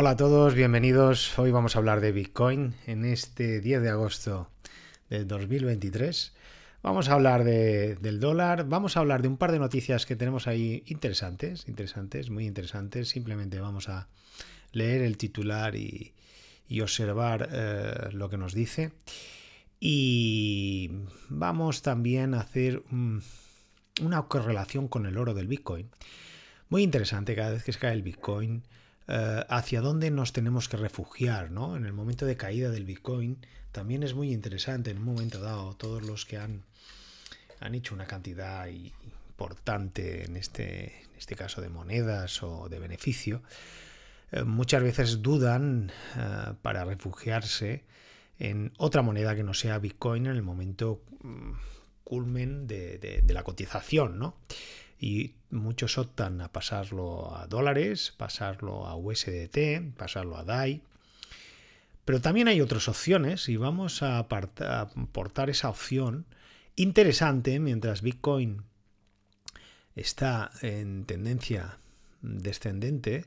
Hola a todos, bienvenidos. Hoy vamos a hablar de Bitcoin en este 10 de agosto de 2023. Vamos a hablar del dólar, vamos a hablar de un par de noticias que tenemos ahí interesantes, interesantes, muy interesantes. Simplemente vamos a leer el titular y, observar eh, lo que nos dice. Y vamos también a hacer una correlación con el oro del Bitcoin. Muy interesante cada vez que se cae el Bitcoin eh, hacia dónde nos tenemos que refugiar, ¿no? En el momento de caída del Bitcoin también es muy interesante en un momento dado todos los que han, han hecho una cantidad importante en este, en este caso de monedas o de beneficio, eh, muchas veces dudan eh, para refugiarse en otra moneda que no sea Bitcoin en el momento mm, culmen de la cotización, ¿no? y muchos optan a pasarlo a dólares, pasarlo a USDT, pasarlo a DAI. Pero también hay otras opciones y vamos a aportar esa opción interesante mientras Bitcoin está en tendencia descendente.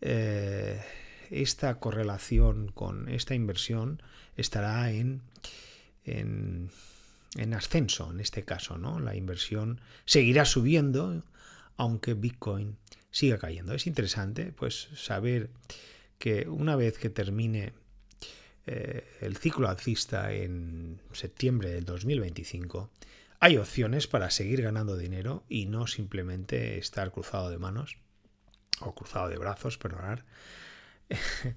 Eh, esta correlación con esta inversión estará en, en en ascenso en este caso, ¿no? La inversión seguirá subiendo aunque Bitcoin siga cayendo. Es interesante pues saber que una vez que termine eh, el ciclo alcista en septiembre del 2025, hay opciones para seguir ganando dinero y no simplemente estar cruzado de manos o cruzado de brazos, perdonar,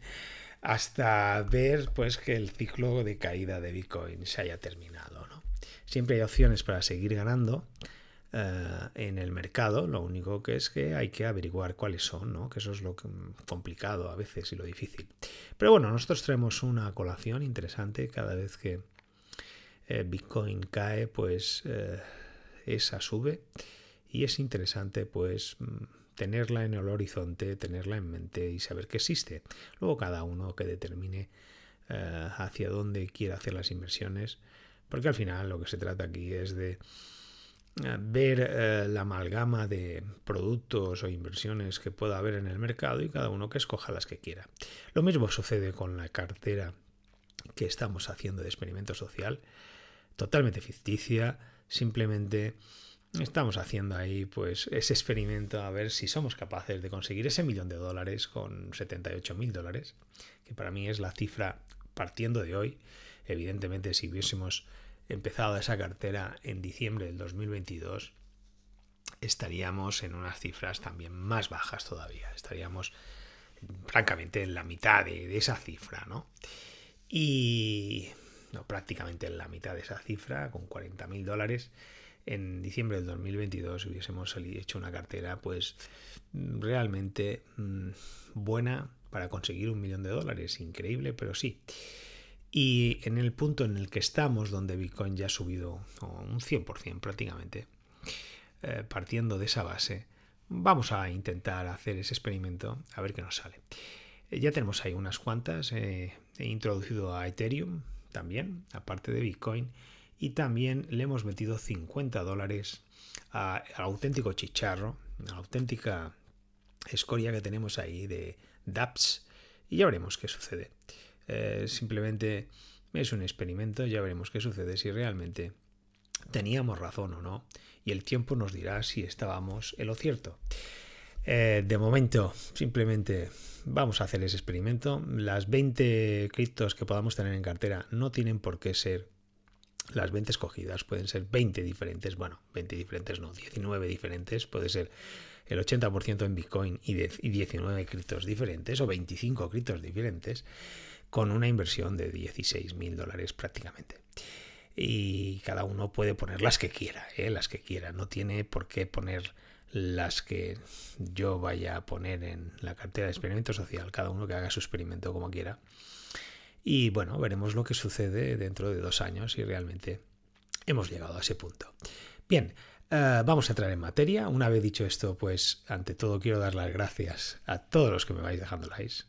hasta ver pues que el ciclo de caída de Bitcoin se haya terminado siempre hay opciones para seguir ganando eh, en el mercado, lo único que es que hay que averiguar cuáles son, ¿no? que eso es lo mm, complicado a veces y lo difícil. Pero bueno, nosotros traemos una colación interesante cada vez que eh, Bitcoin cae, pues eh, esa sube y es interesante pues mm, tenerla en el horizonte, tenerla en mente y saber que existe. Luego cada uno que determine hacia dónde quiere hacer las inversiones porque al final lo que se trata aquí es de eh, ver eh, la amalgama de productos o inversiones que pueda haber en el mercado y cada uno que escoja las que quiera. Lo mismo sucede con la cartera que estamos haciendo de experimento social, totalmente ficticia, simplemente estamos haciendo ahí pues ese experimento a ver si somos capaces de conseguir ese millón de dólares con 78 mil dólares, que para mí es la cifra partiendo de hoy Evidentemente, si hubiésemos empezado esa cartera en diciembre del 2022, estaríamos en unas cifras también más bajas todavía. Estaríamos, francamente, en la mitad de, esa cifra, ¿no? Y no, prácticamente en la mitad de esa cifra, con 40.000 dólares, en diciembre del 2022 hubiésemos hecho una cartera pues realmente mm, buena para conseguir un millón de dólares. Increíble, pero sí. Y en el punto en el que estamos, donde Bitcoin ya ha subido oh, un 100% prácticamente, eh, partiendo de esa base, vamos a intentar hacer ese experimento a ver qué nos sale. Eh, ya tenemos ahí unas cuantas. Eh, he introducido a Ethereum también, aparte de Bitcoin. Y también le hemos metido 50 dólares al auténtico chicharro, a la auténtica escoria que tenemos ahí de DApps. Y ya veremos qué sucede. Eh, simplemente es un experimento, ya veremos qué sucede si realmente teníamos razón o no. Y el tiempo nos dirá si estábamos en lo cierto. Eh, de momento, simplemente vamos a hacer ese experimento. Las 20 criptos que podamos tener en cartera no tienen por qué ser las 20 escogidas, pueden ser 20 diferentes, bueno, 20 diferentes no, 19 diferentes, puede ser el 80% en Bitcoin y, y 19 criptos diferentes o 25 criptos diferentes con una inversión de 16 mil dólares prácticamente. Y cada uno puede poner las que quiera, ¿eh? las que quiera. No tiene por qué poner las que yo vaya a poner en la cartera de experimento social. Cada uno que haga su experimento como quiera. Y bueno, veremos lo que sucede dentro de dos años y realmente hemos llegado a ese punto. Bien, eh, vamos a entrar en materia. Una vez dicho esto, pues ante todo quiero dar las gracias a todos los que me vais dejando likes,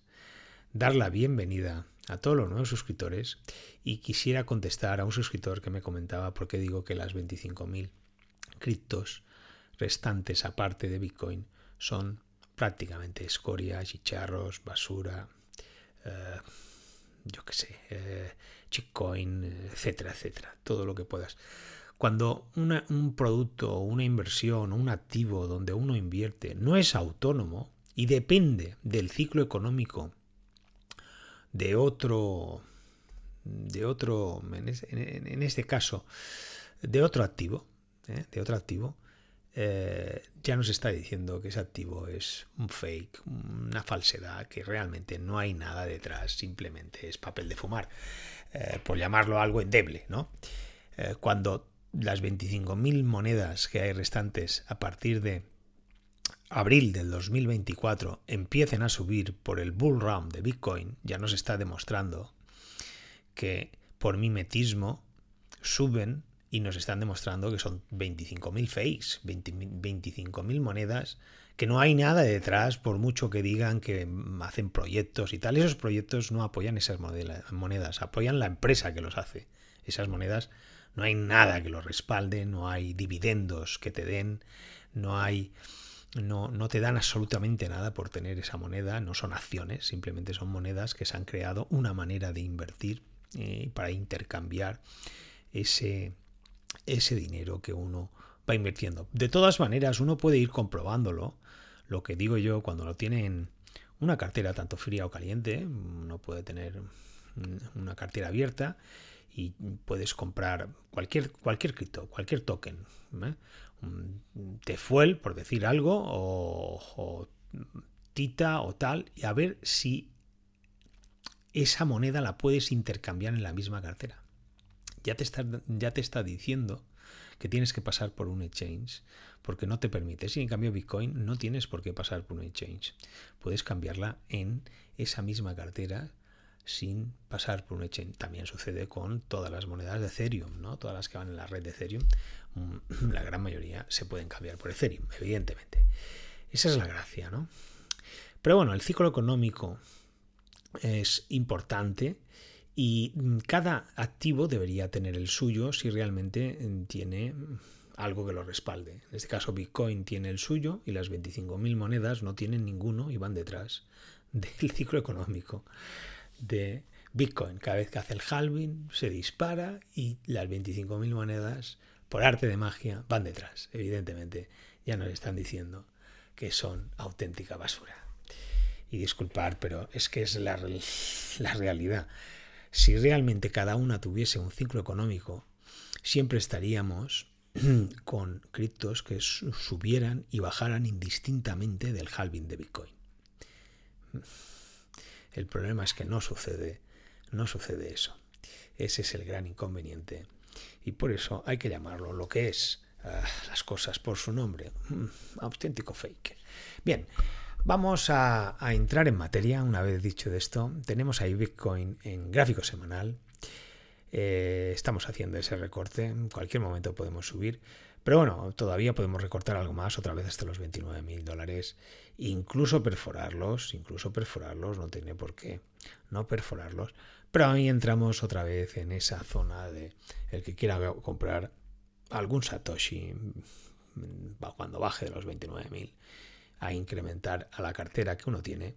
dar la bienvenida a todos los nuevos suscriptores y quisiera contestar a un suscriptor que me comentaba por qué digo que las 25.000 criptos restantes aparte de Bitcoin son prácticamente escoria, chicharros, basura, eh, yo qué sé, eh, chipcoin, etcétera, etcétera, todo lo que puedas. Cuando un producto, una inversión o un activo donde uno invierte no es autónomo y depende del ciclo económico de otro, de otro, en, este caso, de otro activo, ¿eh? de otro activo, eh, ya nos está diciendo que ese activo es un fake, una falsedad, que realmente no hay nada detrás, simplemente es papel de fumar, eh, por llamarlo algo endeble, ¿no? cuando las 25.000 monedas que hay restantes a partir de abril del 2024 empiecen a subir por el bull round de Bitcoin, ya nos está demostrando que por mimetismo suben y nos están demostrando que son 25.000 fakes, 25.000 monedas, que no hay nada detrás por mucho que digan que hacen proyectos y tal. Esos proyectos no apoyan esas monedas, apoyan la empresa que los hace. Esas monedas no hay nada que los respalde, no hay dividendos que te den, no hay no, no te dan absolutamente nada por tener esa moneda, no son acciones, simplemente son monedas que se han creado una manera de invertir eh, para intercambiar ese, ese dinero que uno va invirtiendo. De todas maneras, uno puede ir comprobándolo, lo que digo yo cuando lo tiene en una cartera tanto fría o caliente, uno puede tener una cartera abierta y puedes comprar cualquier, cualquier cripto, cualquier token. ¿eh? tefuel, por decir algo, o, tita o tal, y a ver si esa moneda la puedes intercambiar en la misma cartera. Ya te está, ya te está diciendo que tienes que pasar por un exchange porque no te permite. Si en cambio Bitcoin no tienes por qué pasar por un exchange. Puedes cambiarla en esa misma cartera sin pasar por un exchange. También sucede con todas las monedas de Ethereum, ¿no? Todas las que van en la red de Ethereum, mm, la gran mayoría se pueden cambiar por Ethereum, evidentemente. Esa es la gracia, ¿no? Pero bueno, el ciclo económico es importante y mm, cada activo debería tener el suyo si realmente mm, tiene algo que lo respalde. En este caso, Bitcoin tiene el suyo y las 25.000 monedas no tienen ninguno y van detrás del ciclo económico de Bitcoin. Cada vez que hace el halving se dispara y las 25.000 monedas, por arte de magia, van detrás. Evidentemente, ya nos están diciendo que son auténtica basura. Y disculpar, pero es que es la, la realidad. Si realmente cada una tuviese un ciclo económico, siempre estaríamos con criptos que subieran y bajaran indistintamente del halving de Bitcoin. El problema es que no sucede, no sucede eso. Ese es el gran inconveniente. Y por eso hay que llamarlo lo que es, ah, las cosas por su nombre. Mm, auténtico fake. Bien, vamos a, entrar en materia. Una vez dicho de esto, tenemos ahí Bitcoin en gráfico semanal. Eh, estamos haciendo ese recorte. En cualquier momento podemos subir. Pero bueno, todavía podemos recortar algo más, otra vez hasta los 29.000 mil dólares, incluso perforarlos, incluso perforarlos, no tiene por qué no perforarlos. Pero ahí entramos otra vez en esa zona de el que quiera comprar algún Satoshi mm, cuando baje de los 29.000 a incrementar a la cartera que uno tiene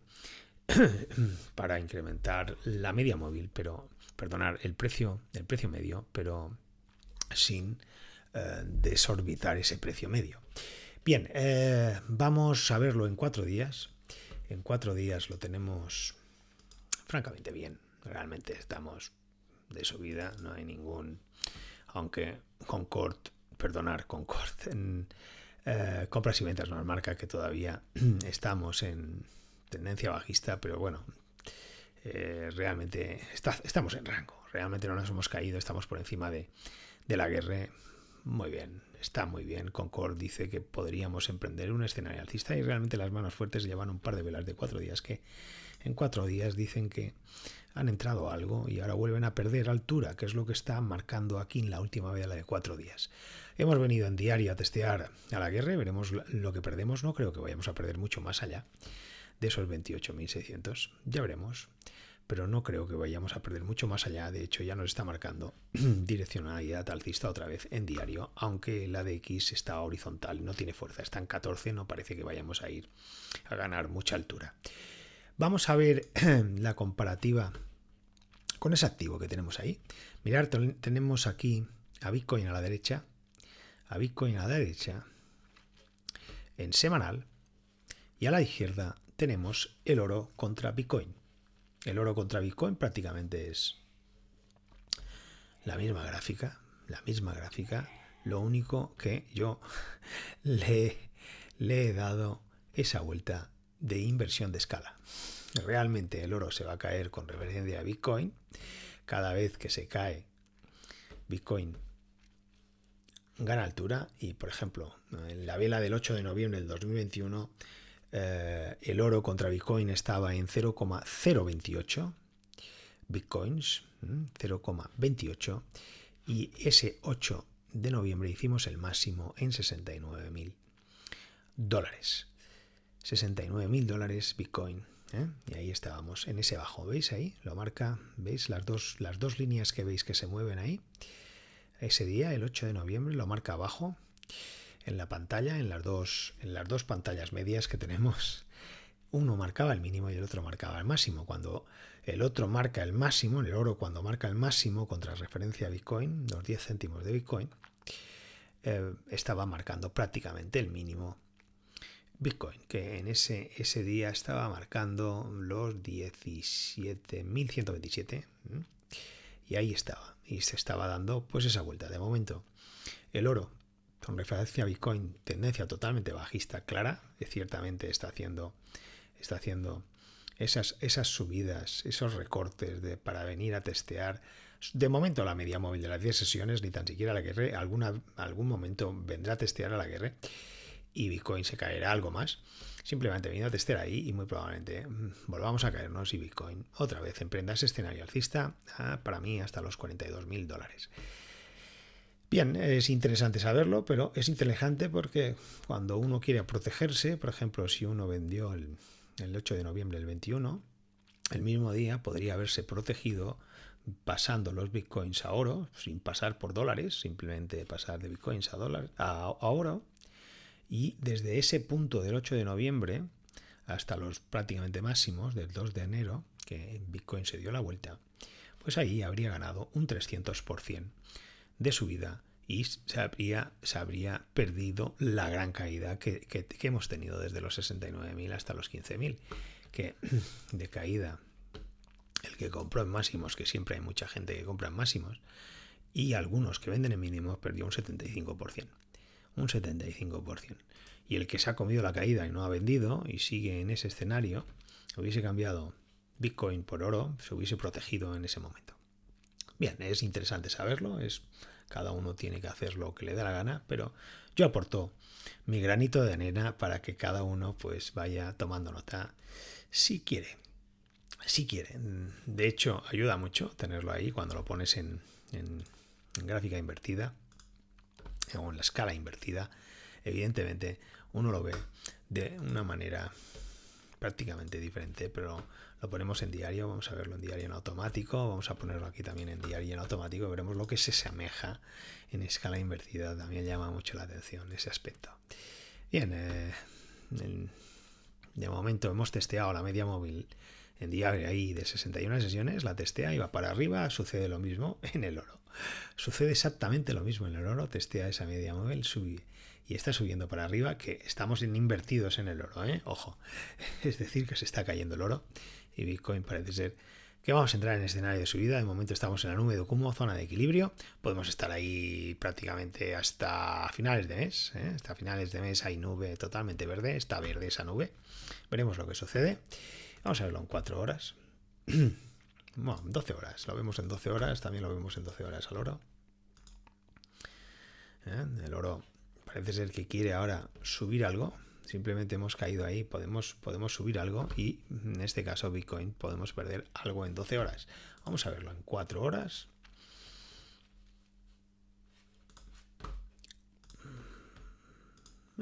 para incrementar la media móvil, pero perdonar el precio, el precio medio, pero sin eh, desorbitar ese precio medio. Bien, eh, vamos a verlo en cuatro días. En cuatro días lo tenemos francamente bien. Realmente estamos de subida, no hay ningún... Aunque Concord, perdonar, Concord en eh, compras y ventas nos marca que todavía estamos en tendencia bajista, pero bueno, realmente estamos en rango. Realmente no nos hemos caído, estamos por encima de la guerra. Muy bien, está muy bien. Concord dice que podríamos emprender un escenario alcista y realmente las manos fuertes llevan un par de velas de cuatro días que en cuatro días dicen que han entrado algo y ahora vuelven a perder altura, que es lo que está marcando aquí en la última vela de cuatro días. Hemos venido en diario a testear a la guerra, veremos lo que perdemos, no creo que vayamos a perder mucho más allá de esos 28.600, ya veremos pero no creo que vayamos a perder mucho más allá. De hecho, ya nos está marcando direccionalidad alcista otra vez en diario, aunque la de X está horizontal, no tiene fuerza, está en 14, no parece que vayamos a ir a ganar mucha altura. Vamos a ver la comparativa con ese activo que tenemos ahí. Mirar, tenemos aquí a Bitcoin a la derecha, a Bitcoin a la derecha, en semanal, y a la izquierda tenemos el oro contra Bitcoin. El oro contra Bitcoin prácticamente es la misma gráfica, la misma gráfica. Lo único que yo le, he dado esa vuelta de inversión de escala. Realmente el oro se va a caer con referencia a Bitcoin. Cada vez que se cae, Bitcoin gana altura y, por ejemplo, en la vela del 8 de noviembre del 2021 eh, el oro contra Bitcoin estaba en 0,028 Bitcoins, 0,28, mm, y ese 8 de noviembre hicimos el máximo en 69 mil dólares. 69 mil dólares Bitcoin. ¿eh? Y ahí estábamos, en ese bajo. ¿Veis ahí? Lo marca, ¿veis? Las dos, las dos líneas que veis que se mueven ahí. Ese día, el 8 de noviembre, lo marca abajo en la pantalla, en las dos, en las dos pantallas medias que tenemos, uno marcaba el mínimo y el otro marcaba el máximo. Cuando el otro marca el máximo, el oro cuando marca el máximo contra referencia a Bitcoin, los 10 céntimos de Bitcoin, eh, estaba marcando prácticamente el mínimo Bitcoin, que en ese, ese día estaba marcando los 17.127. Y ahí estaba. Y se estaba dando pues esa vuelta. De momento, el oro referencia a Bitcoin, tendencia totalmente bajista clara, que ciertamente está haciendo, está haciendo esas, esas subidas, esos recortes de, para venir a testear. De momento la media móvil de las 10 sesiones, ni tan siquiera la guerra, alguna, algún momento vendrá a testear a la guerra y Bitcoin se caerá algo más. Simplemente vino a testear ahí y muy probablemente mm, volvamos a caernos y Bitcoin otra vez emprenda ese escenario alcista ah, para mí hasta los 42 mil dólares. Bien, es interesante saberlo, pero es interesante porque cuando uno quiere protegerse, por ejemplo, si uno vendió el, 8 de noviembre el 21, el mismo día podría haberse protegido pasando los bitcoins a oro, sin pasar por dólares, simplemente pasar de bitcoins a, a oro. Y desde ese punto del 8 de noviembre hasta los prácticamente máximos del 2 de enero, que Bitcoin se dio la vuelta, pues ahí habría ganado un 300% de subida y se habría, se habría perdido la gran caída que, que hemos tenido desde los 69.000 hasta los 15.000, que de caída el que compró en máximos, que siempre hay mucha gente que compra en máximos, y algunos que venden en mínimos perdió un 75%. Un 75%. Y el que se ha comido la caída y no ha vendido y sigue en ese escenario, hubiese cambiado Bitcoin por oro, se hubiese protegido en ese momento. Bien, es interesante saberlo, es, cada uno tiene que hacer lo que le da la gana, pero yo aporto mi granito de arena para que cada uno pues vaya tomando nota si quiere. Si quiere. De hecho, ayuda mucho tenerlo ahí cuando lo pones en, en gráfica invertida o en la escala invertida. Evidentemente, uno lo ve de una manera prácticamente diferente, pero lo ponemos en diario, vamos a verlo en diario en automático, vamos a ponerlo aquí también en diario en automático, veremos lo que se asemeja en escala invertida, también llama mucho la atención ese aspecto. Bien, eh, de momento hemos testeado la media móvil en diario ahí de 61 sesiones, la testea y va para arriba, sucede lo mismo en el oro. Sucede exactamente lo mismo en el oro, testea esa media móvil, sube y está subiendo para arriba, que estamos invertidos en el oro, ¿eh? ojo. Es decir, que se está cayendo el oro y Bitcoin parece ser que vamos a entrar en escenario de subida. De momento estamos en la nube de Okumo, zona de equilibrio. Podemos estar ahí prácticamente hasta finales de mes. ¿eh? Hasta finales de mes hay nube totalmente verde. Está verde esa nube. Veremos lo que sucede. Vamos a verlo en 4 horas. bueno, 12 horas. Lo vemos en 12 horas. También lo vemos en 12 horas al oro. ¿Eh? El oro parece ser que quiere ahora subir algo. Simplemente hemos caído ahí, podemos, podemos subir algo y en este caso Bitcoin podemos perder algo en 12 horas. Vamos a verlo en 4 horas.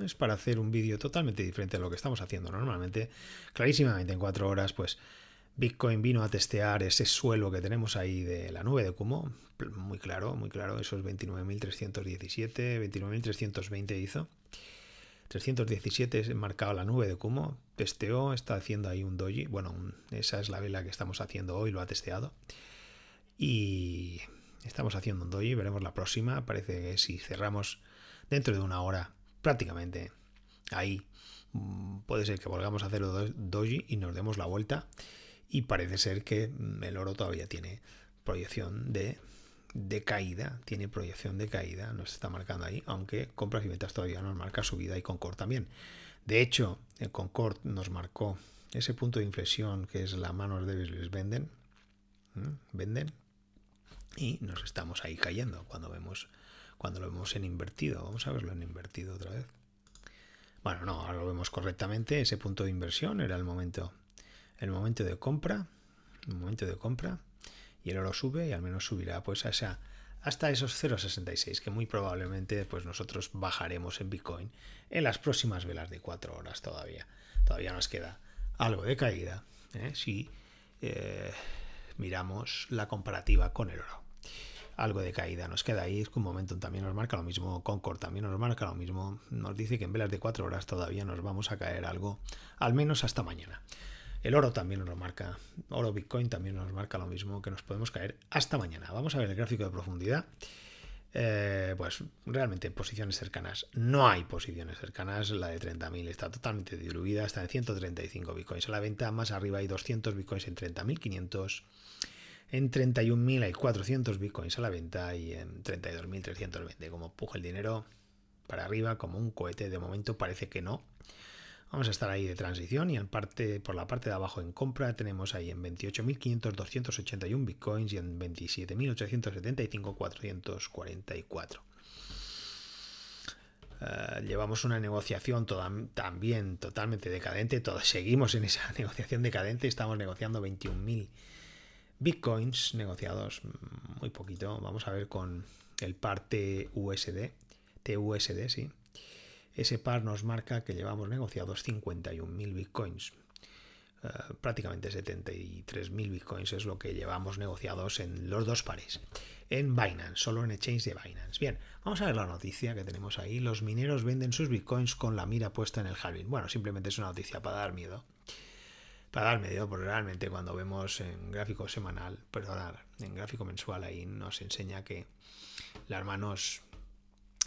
es para hacer un vídeo totalmente diferente a lo que estamos haciendo normalmente. Clarísimamente en 4 horas, pues Bitcoin vino a testear ese suelo que tenemos ahí de la nube de Kumo, muy claro, muy claro, esos 29.317, 29.320 hizo. 317 es marcado la nube de Kumo, testeó, está haciendo ahí un doji, bueno, esa es la vela que estamos haciendo hoy, lo ha testeado. Y estamos haciendo un doji, veremos la próxima, parece que si cerramos dentro de una hora, prácticamente ahí, mm, puede ser que volvamos a hacer el doji y nos demos la vuelta. Y parece ser que mm, el oro todavía tiene proyección de de caída, tiene proyección de caída, nos está marcando ahí, aunque compras y ventas todavía nos marca subida y Concord también. De hecho, el eh, Concord nos marcó ese punto de inflexión que es la mano de débiles venden, venden y nos estamos ahí cayendo cuando vemos cuando lo vemos en invertido. Vamos a verlo en invertido otra vez. Bueno, no, ahora lo vemos correctamente. Ese punto de inversión era el momento, el momento de compra, el momento de compra y el oro sube y al menos subirá pues hasta esos 0,66 que muy probablemente después pues, nosotros bajaremos en Bitcoin en las próximas velas de 4 horas todavía. Todavía nos queda algo de caída ¿eh? si eh, miramos la comparativa con el oro. Algo de caída nos queda ahí, un momento también nos marca lo mismo, Concord también nos marca lo mismo, nos dice que en velas de 4 horas todavía nos vamos a caer algo, al menos hasta mañana. El oro también nos lo marca, oro Bitcoin también nos marca lo mismo, que nos podemos caer hasta mañana. Vamos a ver el gráfico de profundidad. Eh, pues realmente en posiciones cercanas. No hay posiciones cercanas. La de 30.000 está totalmente diluida. Está en 135 bitcoins a la venta. Más arriba hay 200 bitcoins en 30.500. En 31.000 hay 400 bitcoins a la venta. Y en 32.320. Como puja el dinero para arriba como un cohete. De momento parece que no. Vamos a estar ahí de transición y por la parte de abajo en compra tenemos ahí en 28.500 281 bitcoins y en 27.875 444. Eh, llevamos una negociación también totalmente decadente, Todos seguimos en esa negociación decadente, estamos negociando 21.000 bitcoins negociados, muy poquito, vamos a ver con el parte USD, TUSD, sí, ese par nos marca que llevamos negociados 51.000 bitcoins. Eh, prácticamente 73.000 bitcoins es lo que llevamos negociados en los dos pares. En Binance, solo en exchange de Binance. Bien, vamos a ver la noticia que tenemos ahí. Los mineros venden sus bitcoins con la mira puesta en el halving. Bueno, simplemente es una noticia para dar miedo. Para dar miedo, porque realmente cuando vemos en gráfico semanal, perdonad, en gráfico mensual ahí nos enseña que las manos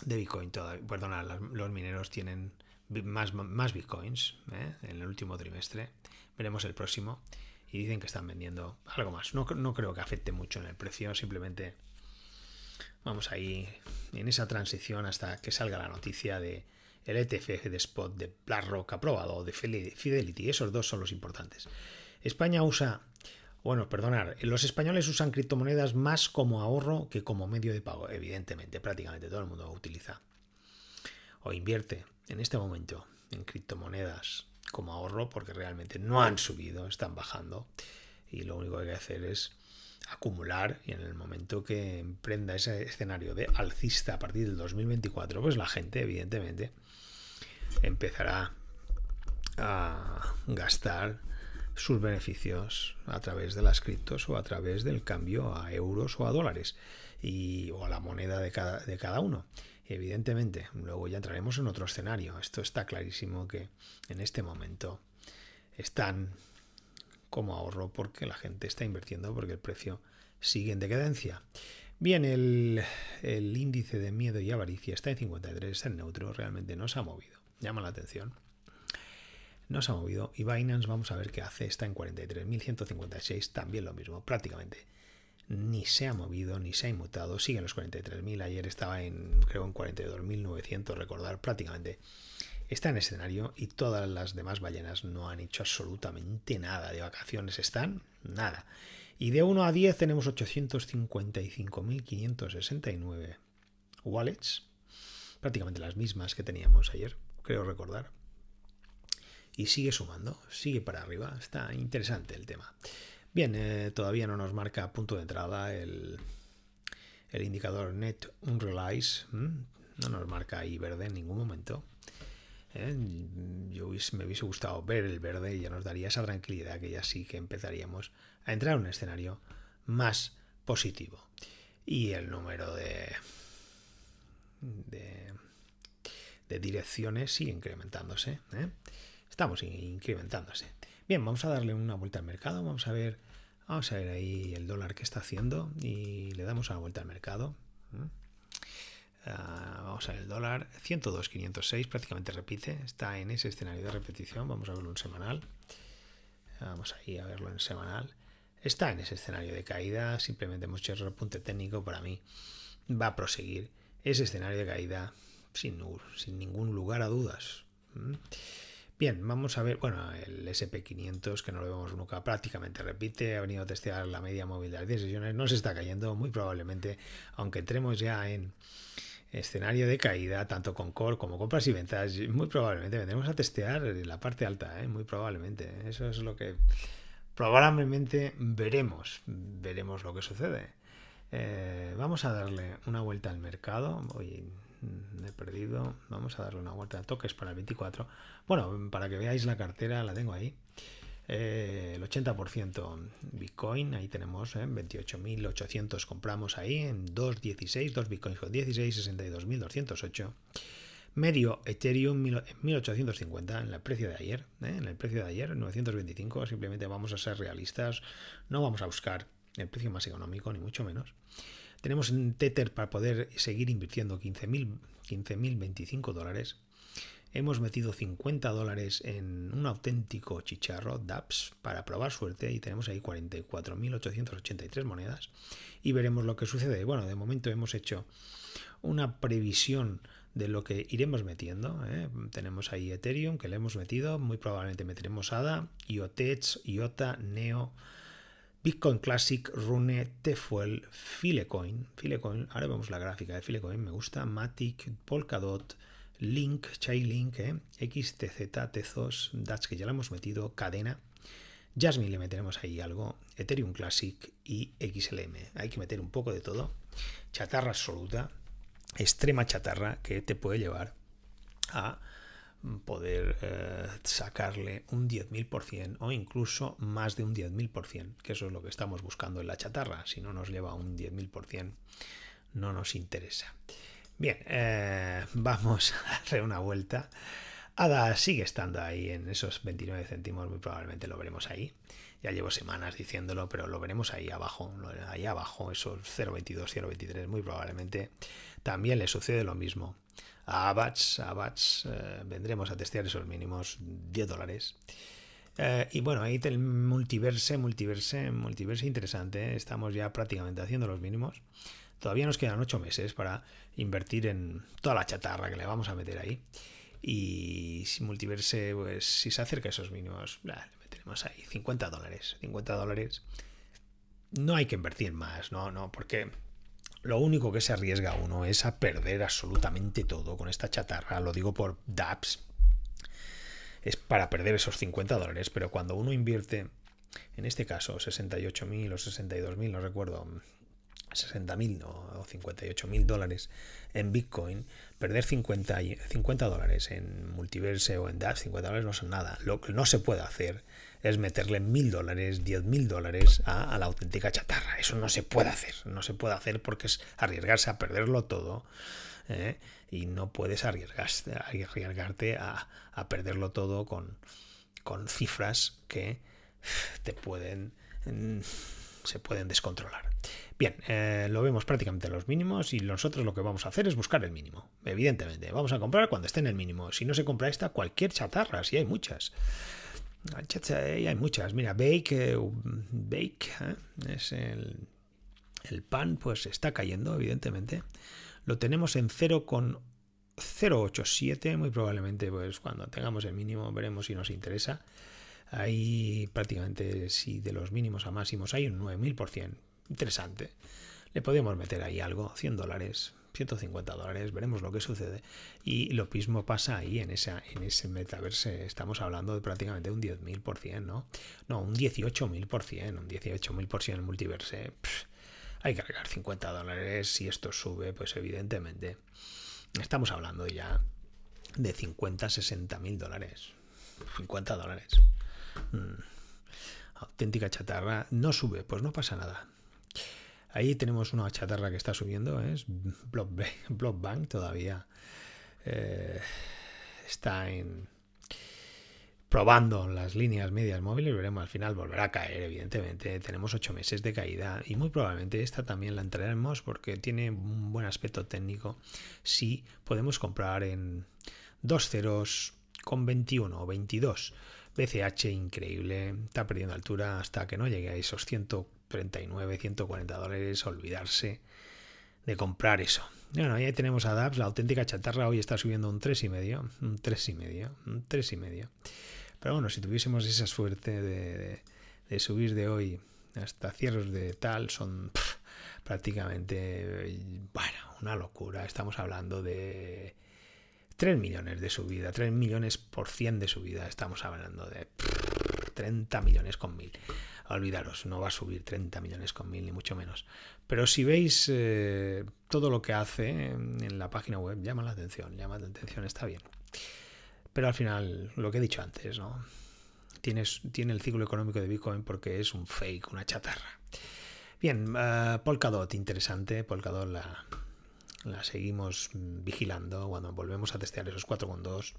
de Bitcoin todavía. Perdona, los mineros tienen más, más Bitcoins ¿eh? en el último trimestre. Veremos el próximo. Y dicen que están vendiendo algo más. No, creo que afecte mucho en el precio. Simplemente vamos ahí en esa transición hasta que salga la noticia de el ETF de spot de BlackRock aprobado de Fidelity. Esos dos son los importantes. España usa bueno, perdonar, los españoles usan criptomonedas más como ahorro que como medio de pago, evidentemente, prácticamente todo el mundo utiliza o invierte en este momento en criptomonedas como ahorro porque realmente no han subido, están bajando y lo único que hay que hacer es acumular y en el momento que emprenda ese escenario de alcista a partir del 2024, pues la gente evidentemente empezará a gastar sus beneficios a través de las criptos o a través del cambio a euros o a dólares y, o a la moneda de cada, de cada uno. Evidentemente, luego ya entraremos en otro escenario. Esto está clarísimo que en este momento están como ahorro porque la gente está invirtiendo porque el precio sigue en decadencia. Bien, el, el índice de miedo y avaricia está en 53, en neutro, realmente no se ha movido. Llama la atención no se ha movido y Binance vamos a ver qué hace, está en 43.156, también lo mismo, prácticamente ni se ha movido, ni se ha inmutado, sigue en los 43.000, ayer estaba en creo en 42.900, recordar prácticamente, está en escenario y todas las demás ballenas no han hecho absolutamente nada, de vacaciones están, nada. Y de 1 a 10 tenemos 855.569 wallets, prácticamente las mismas que teníamos ayer, creo recordar y sigue sumando, sigue para arriba. Está interesante el tema. Bien, eh, todavía no nos marca punto de entrada el, el indicador Net unrealized, No nos marca ahí verde en ningún momento. Eh, yo me hubiese gustado ver el verde y ya nos daría esa tranquilidad que ya sí que empezaríamos a entrar a un escenario más positivo. Y el número de, de, direcciones sigue incrementándose. ¿eh? estamos incrementándose. Bien, vamos a darle una vuelta al mercado, vamos a ver, vamos a ver ahí el dólar que está haciendo y le damos una vuelta al mercado. Ah, vamos a ver el dólar, 102.506, prácticamente repite, está en ese escenario de repetición, vamos a verlo en semanal. Vamos ahí a verlo en semanal. Está en ese escenario de caída, simplemente hemos el repunte técnico, para mí va a proseguir ese escenario de caída sin, sin ningún lugar a dudas. Bien, vamos a ver, bueno, el SP500 que no lo vemos nunca prácticamente repite, ha venido a testear la media móvil de las 10 sesiones, no se está cayendo muy probablemente, aunque entremos ya en escenario de caída, tanto con core como compras y ventas, muy probablemente vendremos a testear la parte alta, ¿eh? muy probablemente, ¿eh? eso es lo que probablemente veremos, veremos lo que sucede. Eh, vamos a darle una vuelta al mercado, Voy Mm, he perdido. Vamos a darle una vuelta a toques para el 24. Bueno, para que veáis la cartera, la tengo ahí. Eh, el 80% Bitcoin, ahí tenemos eh, 28.800 compramos ahí en 2.16, 2 Bitcoins con 16, 62.208. Medio Ethereum 1850 eh, en el precio de ayer, eh, en el precio de ayer 925, simplemente vamos a ser realistas, no vamos a buscar el precio más económico ni mucho menos. Tenemos en Tether para poder seguir invirtiendo 15.025 dólares. Hemos metido 50 dólares en un auténtico chicharro DAPS para probar suerte y tenemos ahí 44.883 monedas y veremos lo que sucede. Bueno, de momento hemos hecho una previsión de lo que iremos metiendo. ¿eh? Tenemos ahí Ethereum que le hemos metido, muy probablemente meteremos ADA, IOTEX, IOTA, NEO, Bitcoin Classic, Rune, Tefuel, Filecoin. Filecoin, ahora vemos la gráfica de Filecoin, me gusta. Matic, Polkadot, Link, Chainlink, eh. XTZ, Tezos, Dats, que ya la hemos metido, Cadena. Jasmine le meteremos ahí algo, Ethereum Classic y XLM. Hay que meter un poco de todo. Chatarra absoluta, extrema chatarra que te puede llevar a poder eh, sacarle un 10.000% o incluso más de un 10.000%, que eso es lo que estamos buscando en la chatarra. Si no nos lleva un 10.000%, no nos interesa. Bien, eh, vamos a darle una vuelta. ADA sigue estando ahí en esos 29 céntimos, muy probablemente lo veremos ahí. Ya llevo semanas diciéndolo, pero lo veremos ahí abajo, ahí abajo, esos 0.22, 0.23, muy probablemente también le sucede lo mismo a Abats, a BATS, eh, vendremos a testear esos mínimos 10 dólares. Eh, y bueno, ahí el multiverse, multiverse, multiverse interesante. Estamos ya prácticamente haciendo los mínimos. Todavía nos quedan 8 meses para invertir en toda la chatarra que le vamos a meter ahí. Y si multiverse, pues si se acerca a esos mínimos, le meteremos ahí 50 dólares. 50 dólares. No hay que invertir más, no, no, porque lo único que se arriesga uno es a perder absolutamente todo con esta chatarra. Lo digo por DAPS. Es para perder esos 50 dólares, pero cuando uno invierte, en este caso, 68.000 o 62.000, no recuerdo, 60.000 no, o 58.000 dólares en Bitcoin, perder 50, dólares en Multiverse o en DAPS, 50 dólares no son nada. Lo que no se puede hacer es meterle mil dólares, diez mil dólares a, la auténtica chatarra. Eso no se puede hacer, no se puede hacer porque es arriesgarse a perderlo todo ¿eh? y no puedes arriesgarte a, perderlo todo con, cifras que te pueden mm, se pueden descontrolar. Bien, eh, lo vemos prácticamente en los mínimos y nosotros lo que vamos a hacer es buscar el mínimo. Evidentemente, vamos a comprar cuando esté en el mínimo. Si no se compra esta, cualquier chatarra, si hay muchas. Eh, hay muchas. Mira, bake, eh, bake eh, es el, pan, pues está cayendo, evidentemente. Lo tenemos en 0,087, muy probablemente, pues cuando tengamos el mínimo veremos si nos interesa. Ahí prácticamente, si de los mínimos a máximos hay un 9000%, interesante. Le podemos meter ahí algo, 100 dólares, 150 dólares, veremos lo que sucede. Y lo mismo pasa ahí en, esa, en ese metaverse. Estamos hablando de prácticamente un 10.000%, ¿no? No, un 18.000%, un 18.000% en el multiverse. Hay que cargar 50 dólares. Si esto sube, pues evidentemente estamos hablando ya de 50, 60.000 mil dólares. 50 dólares. Mm. Auténtica chatarra. No sube, pues no pasa nada. Ahí tenemos una chatarra que está subiendo, ¿eh? es BlockBank todavía. Eh, está en probando las líneas medias móviles, veremos al final volverá a caer, evidentemente. Tenemos ocho meses de caída y muy probablemente esta también la entraremos porque tiene un buen aspecto técnico. Si sí, podemos comprar en dos ceros con 21 o 22, BCH increíble, está perdiendo altura hasta que no llegue a esos 140 39, 140 dólares, olvidarse de comprar eso. Bueno, ahí tenemos a DAPS, la auténtica chatarra hoy está subiendo un 3,5, un 3,5, un 3,5. Pero bueno, si tuviésemos esa suerte de, subir de hoy hasta cierres de tal, son prácticamente, bueno, una locura. Estamos hablando de 3 millones de subida, 3 millones por 100 de subida, estamos hablando de 30 millones con mil olvidaros, no va a subir 30 millones con mil, ni mucho menos. Pero si veis eh, todo lo que hace en la página web, llama la atención, llama la atención, está bien. Pero al final, lo que he dicho antes, ¿no? Tienes, tiene el ciclo económico de Bitcoin porque es un fake, una chatarra. Bien, eh, Polkadot, interesante. Polkadot, la, la seguimos mm, vigilando. Cuando volvemos a testear esos 4,2,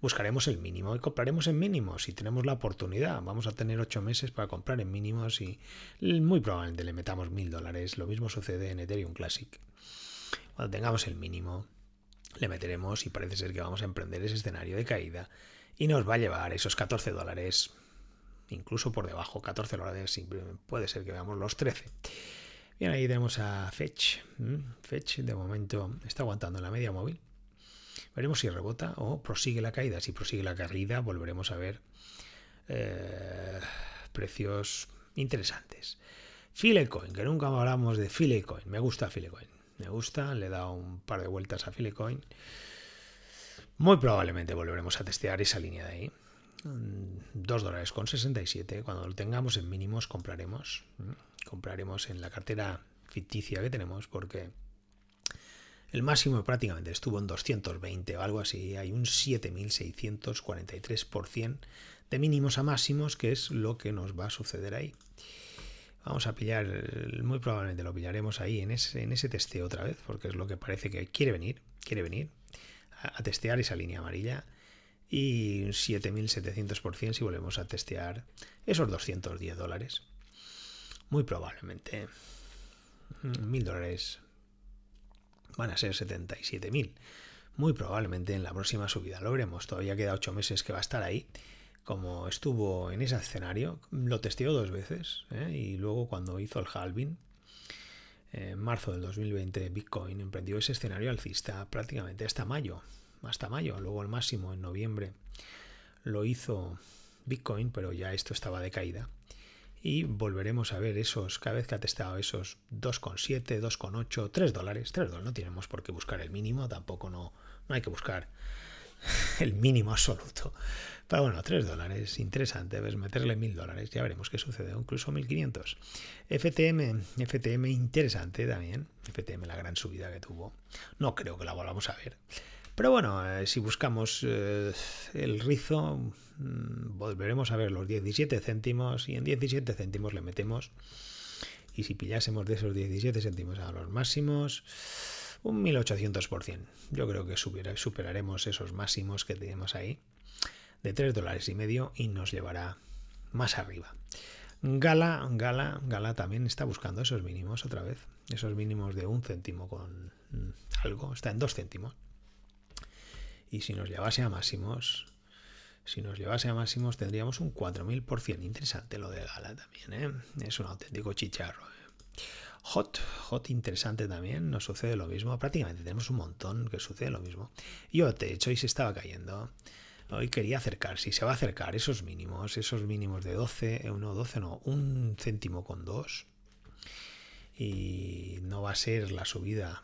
buscaremos el mínimo y compraremos en mínimo si tenemos la oportunidad. Vamos a tener 8 meses para comprar en mínimos y muy probablemente le metamos 1000 dólares. Lo mismo sucede en Ethereum Classic. Cuando tengamos el mínimo, le meteremos y parece ser que vamos a emprender ese escenario de caída y nos va a llevar esos 14 dólares, incluso por debajo, 14 dólares, puede ser que veamos los 13. Bien, ahí tenemos a Fetch. Mm, Fetch de momento está aguantando la media móvil. Veremos si rebota o prosigue la caída. Si prosigue la caída, volveremos a ver eh, precios interesantes. Filecoin, que nunca hablamos de Filecoin. Me gusta Filecoin. Me gusta, le he dado un par de vueltas a Filecoin. Muy probablemente volveremos a testear esa línea de ahí. 2 mm, dólares con 67. Cuando lo tengamos en mínimos, compraremos. Compraremos en la cartera ficticia que tenemos porque el máximo prácticamente estuvo en 220 o algo así. Hay un 7.643% de mínimos a máximos, que es lo que nos va a suceder ahí. Vamos a pillar, muy probablemente lo pillaremos ahí en ese, en ese testeo otra vez, porque es lo que parece que quiere venir, quiere venir a testear esa línea amarilla y 7.700% si volvemos a testear esos 210 dólares. Muy probablemente 1.000 mm, dólares van a ser 77.000. Muy probablemente en la próxima subida lo veremos. Todavía queda 8 meses que va a estar ahí. Como estuvo en ese escenario, lo testeó dos veces ¿eh? y luego cuando hizo el halving, eh, en marzo del 2020, Bitcoin emprendió ese escenario alcista prácticamente hasta mayo hasta mayo, luego el máximo en noviembre lo hizo Bitcoin, pero ya esto estaba de caída. Y volveremos a ver esos, cada vez que ha testado esos 2,7, 2,8, 3 dólares, 3 dólares, no tenemos por qué buscar el mínimo, tampoco no, hay que buscar el mínimo absoluto. Pero bueno, 3 dólares, interesante, ves, meterle 1000 dólares, ya veremos qué sucede, incluso 1500. FTM, FTM interesante también, FTM la gran subida que tuvo, no creo que la volvamos a ver. Pero bueno, eh, si buscamos eh, el rizo, mm, volveremos a ver los 17 céntimos y en 17 céntimos le metemos. Y si pillásemos de esos 17 céntimos a los máximos, un 1800%. Yo creo que superaremos esos máximos que tenemos ahí de 3 dólares y medio y nos llevará más arriba. Gala, Gala, Gala también está buscando esos mínimos otra vez. Esos mínimos de un céntimo con mm, algo. Está en dos céntimos. Y si nos llevase a máximos, si nos llevase a máximos tendríamos un 4000%. Interesante lo de Gala también, ¿eh? Es un auténtico chicharro. ¿eh? Hot, Hot interesante también, nos sucede lo mismo. Prácticamente tenemos un montón que sucede lo mismo. Yo te hecho hoy se estaba cayendo. Hoy quería acercar, si se va a acercar esos mínimos, esos mínimos de 12, 1, 12 no, un céntimo con 2. Y no va a ser la subida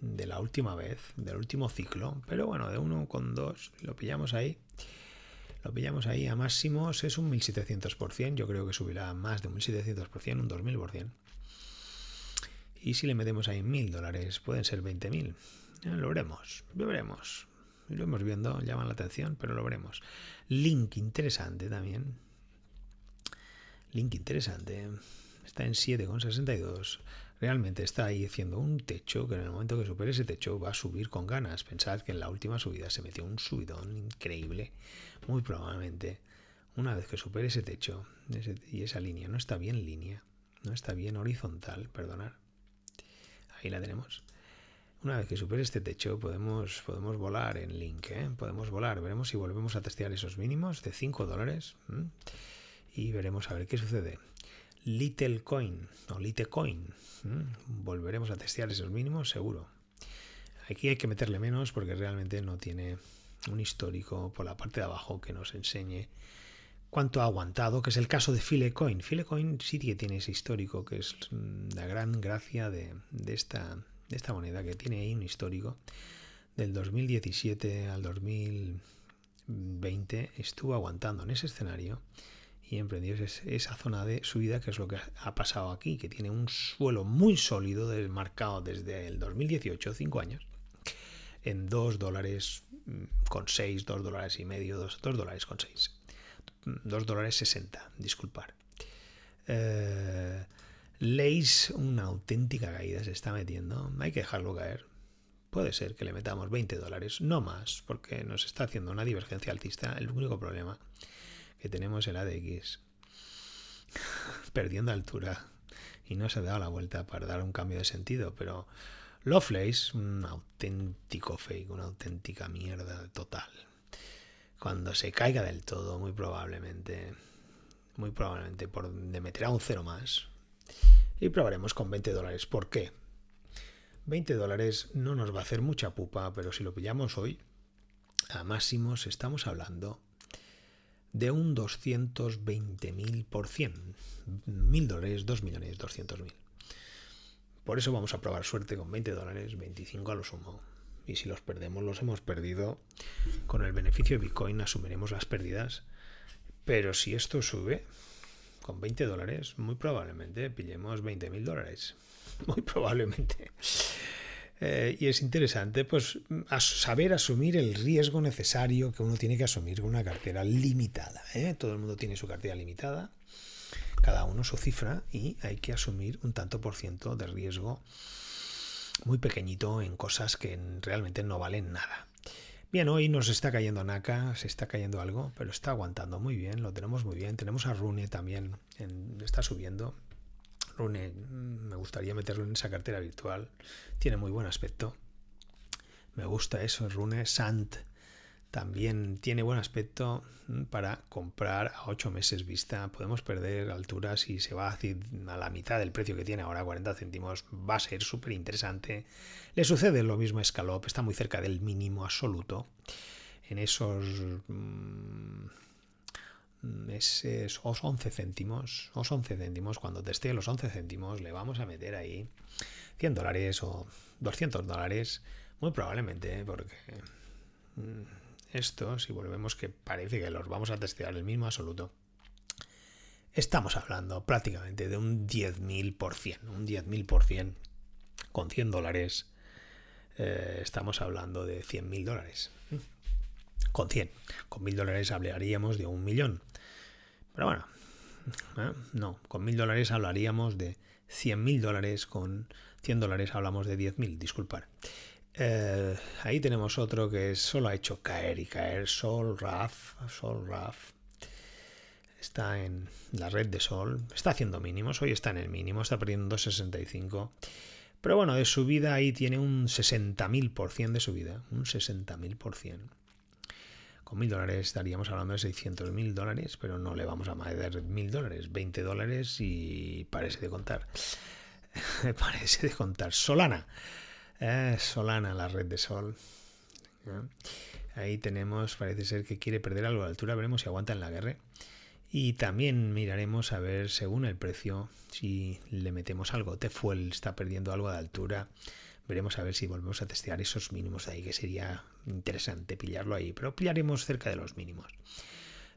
de la última vez, del último ciclo. Pero bueno, de 1,2 lo pillamos ahí. Lo pillamos ahí a máximos, es un 1700%. Yo creo que subirá más de un 1700%, un 2000%. Y si le metemos ahí 1000 dólares, pueden ser 20.000. Lo veremos, lo veremos. Lo hemos viendo, llaman la atención, pero lo veremos. Link interesante también. Link interesante. Está en 7,62 realmente está ahí haciendo un techo que en el momento que supere ese techo va a subir con ganas. Pensad que en la última subida se metió un subidón increíble. Muy probablemente, una vez que supere ese techo y esa línea no está bien línea, no está bien horizontal, Perdonar, Ahí la tenemos. Una vez que supere este techo podemos, podemos volar en Link, ¿eh? podemos volar. Veremos si volvemos a testear esos mínimos de 5 dólares y veremos a ver qué sucede coin o Litecoin. Volveremos a testear esos mínimos, seguro. Aquí hay que meterle menos porque realmente no tiene un histórico por la parte de abajo que nos enseñe cuánto ha aguantado, que es el caso de Filecoin. Filecoin sí que tiene ese histórico, que es mm, la gran gracia de, esta, de esta moneda, que tiene ahí un histórico. Del 2017 al 2020 estuvo aguantando en ese escenario y emprendidos esa zona de subida que es lo que ha pasado aquí, que tiene un suelo muy sólido desmarcado desde el 2018, 5 años, en 2 dólares mm, con 6, 2 dólares y medio, 2, dólares con 6, 2 mm, dólares 60, disculpar. Eh, Leis una auténtica caída se está metiendo, hay que dejarlo caer. Puede ser que le metamos 20 dólares, no más, porque nos está haciendo una divergencia alcista. El único problema que tenemos el ADX perdiendo altura y no se ha dado la vuelta para dar un cambio de sentido, pero Lovelace, un auténtico fake, una auténtica mierda total. Cuando se caiga del todo, muy probablemente, muy probablemente por de meterá un cero más y probaremos con 20 dólares. ¿Por qué? 20 dólares no nos va a hacer mucha pupa, pero si lo pillamos hoy, a máximos estamos hablando de un 220.000%. mil dólares, 2 millones, mil Por eso vamos a probar suerte con 20 dólares, 25 a lo sumo. Y si los perdemos, los hemos perdido. Con el beneficio de Bitcoin asumiremos las pérdidas. Pero si esto sube, con 20 dólares, muy probablemente pillemos 20.000 dólares. Muy probablemente. Eh, y es interesante pues mm, saber asumir el riesgo necesario que uno tiene que asumir con una cartera limitada. ¿eh? Todo el mundo tiene su cartera limitada, cada uno su cifra y hay que asumir un tanto por ciento de riesgo muy pequeñito en cosas que realmente no valen nada. Bien, hoy nos está cayendo Naka, se está cayendo algo, pero está aguantando muy bien, lo tenemos muy bien. Tenemos a Rune también, está subiendo, Rune, me gustaría meterlo en esa cartera virtual. Tiene muy buen aspecto. Me gusta eso, Rune. Sant también tiene buen aspecto mm, para comprar a 8 meses vista. Podemos perder altura si se va a la mitad del precio que tiene ahora, 40 céntimos. Va a ser súper interesante. Le sucede lo mismo a Scalop, está muy cerca del mínimo absoluto. En esos... Mm, Mm, esos 11 céntimos, 11 céntimos, cuando testee los 11 céntimos le vamos a meter ahí 100 dólares o 200 dólares, muy probablemente, ¿eh? porque mm, esto, si volvemos que parece que los vamos a testear el mismo absoluto, estamos hablando prácticamente de un 10.000%, un 10.000% con 100 dólares, eh, estamos hablando de 100.000 dólares. Mm. Con 100, con 1.000 dólares hablaríamos de un millón. Pero bueno, ah, no, con mil dólares hablaríamos de 100 mil dólares, con 100 dólares hablamos de 10 mil, disculpar. Eh, ahí tenemos otro que solo ha hecho caer y caer, Sol Raf, Sol Raf. Está en la red de Sol, está haciendo mínimos, hoy está en el mínimo, está perdiendo 2,65. Pero bueno, de subida ahí tiene un 60.000% de subida, un 60.000%. Con mil dólares estaríamos hablando de 600 mil dólares, pero no le vamos a meter mil dólares, 20 dólares y parece de contar. parece de contar. Solana. Eh, Solana, la red de Sol. Ahí tenemos, parece ser que quiere perder algo de altura, veremos si aguanta en la guerra. Y también miraremos a ver, según el precio, si le metemos algo. Te Tefuel está perdiendo algo de altura. Veremos a ver si volvemos a testear esos mínimos ahí, que sería interesante pillarlo ahí, pero pillaremos cerca de los mínimos.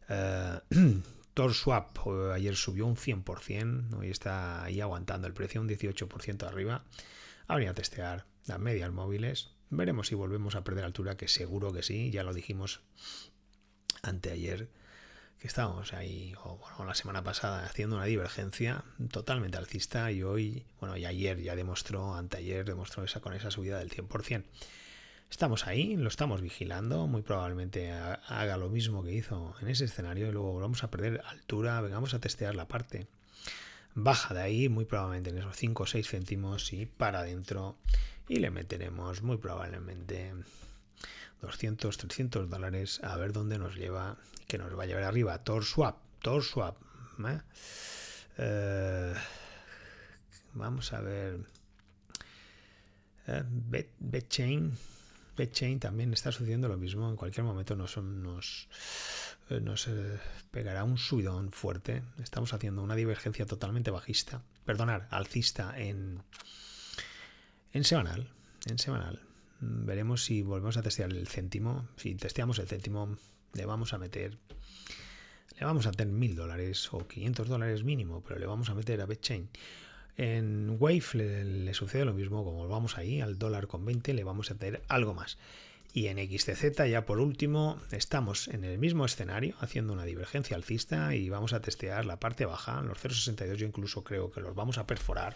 Eh, Torswap eh, ayer subió un 100%, hoy está ahí aguantando el precio un 18% arriba. habría a testear las medias móviles. Veremos si volvemos a perder altura, que seguro que sí, ya lo dijimos anteayer que estábamos ahí, o bueno, la semana pasada, haciendo una divergencia totalmente alcista y hoy, bueno, y ayer ya demostró, anteayer demostró esa con esa subida del 100%. Estamos ahí, lo estamos vigilando, muy probablemente haga lo mismo que hizo en ese escenario y luego vamos a perder altura, vengamos a testear la parte baja de ahí, muy probablemente en esos 5 o 6 céntimos y para adentro y le meteremos muy probablemente 200, 300 dólares a ver dónde nos lleva, que nos va a llevar arriba. Tor swap, Tor swap. ¿eh? Eh, vamos a ver. Eh, BetChain Chain también está sucediendo lo mismo. En cualquier momento nos, nos, eh, nos eh, pegará un subidón fuerte. Estamos haciendo una divergencia totalmente bajista, perdonar, alcista en, en semanal. En semanal. Mm, veremos si volvemos a testear el céntimo. Si testeamos el céntimo, le vamos a meter. Le vamos a tener mil dólares o 500 dólares mínimo, pero le vamos a meter a Betchain en Wave le, sucede lo mismo, como vamos ahí al dólar con 20 le vamos a tener algo más. Y en XTZ ya por último estamos en el mismo escenario haciendo una divergencia alcista y vamos a testear la parte baja, los 0.62 yo incluso creo que los vamos a perforar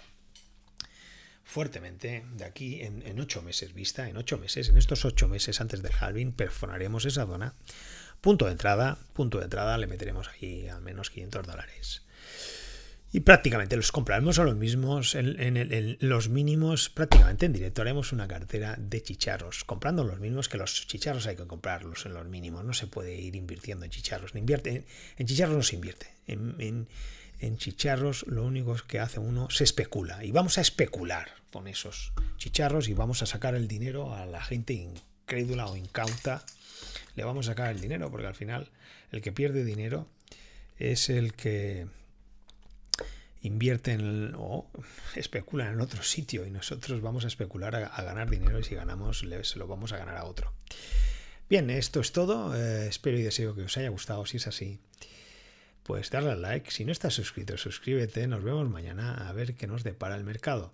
fuertemente de aquí en, 8 meses vista, en 8 meses, en estos 8 meses antes del halving, perforaremos esa zona. Punto de entrada, punto de entrada, le meteremos ahí al menos 500 dólares. Y prácticamente los compraremos a los mismos, en, los mínimos, prácticamente en directo haremos una cartera de chicharros, comprando los mínimos, que los chicharros hay que comprarlos en los mínimos, no se puede ir invirtiendo en chicharros, en, chicharros no se invierte, en, en chicharros lo único que hace uno se especula y vamos a especular con esos chicharros y vamos a sacar el dinero a la gente incrédula o incauta, le vamos a sacar el dinero porque al final el que pierde dinero es el que invierten o especulan en otro sitio y nosotros vamos a especular a, ganar dinero y si ganamos se lo vamos a ganar a otro. Bien, esto es todo. Eh, espero y deseo que os haya gustado. Si es así, pues darle al like. Si no estás suscrito, suscríbete. Nos vemos mañana a ver qué nos depara el mercado.